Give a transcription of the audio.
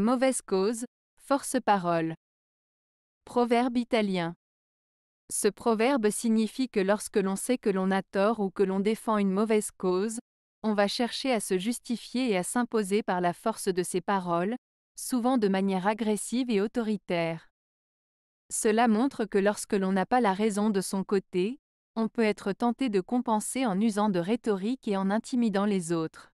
mauvaise cause, force parole. Proverbe italien. Ce proverbe signifie que lorsque l'on sait que l'on a tort ou que l'on défend une mauvaise cause, on va chercher à se justifier et à s'imposer par la force de ses paroles, souvent de manière agressive et autoritaire. Cela montre que lorsque l'on n'a pas la raison de son côté, on peut être tenté de compenser en usant de rhétorique et en intimidant les autres.